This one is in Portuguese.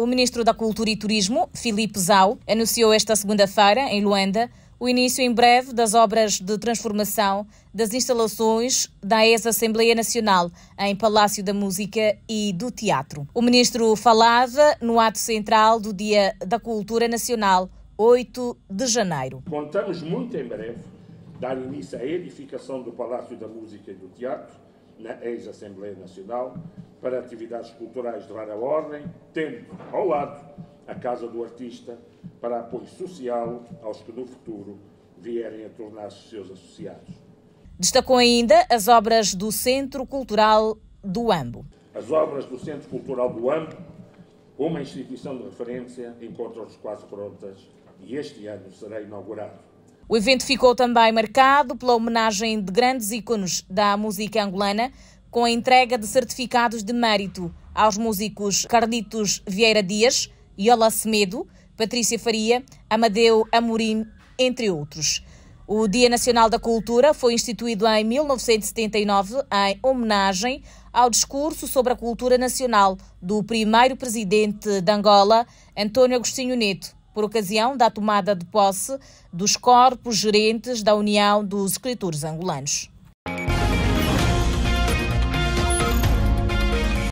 O ministro da Cultura e Turismo, Filipe Zau, anunciou esta segunda-feira, em Luanda, o início em breve das obras de transformação das instalações da ex-Assembleia Nacional em Palácio da Música e do Teatro. O ministro falava no ato central do Dia da Cultura Nacional, 8 de janeiro. Contamos muito em breve dar início à edificação do Palácio da Música e do Teatro na ex-Assembleia Nacional para atividades culturais de rara ordem, tendo ao lado a Casa do Artista para apoio social aos que no futuro vierem a tornar-se seus associados. Destacou ainda as obras do Centro Cultural do Ambo. As obras do Centro Cultural do Ambo, uma instituição de referência, encontram-se quase prontas e este ano será inaugurado. O evento ficou também marcado pela homenagem de grandes ícones da música angolana, com a entrega de certificados de mérito aos músicos Carlitos Vieira Dias, Yola Semedo, Patrícia Faria, Amadeu Amorim, entre outros. O Dia Nacional da Cultura foi instituído em 1979 em homenagem ao discurso sobre a cultura nacional do primeiro presidente de Angola, António Agostinho Neto, por ocasião da tomada de posse dos corpos gerentes da União dos Escritores Angolanos.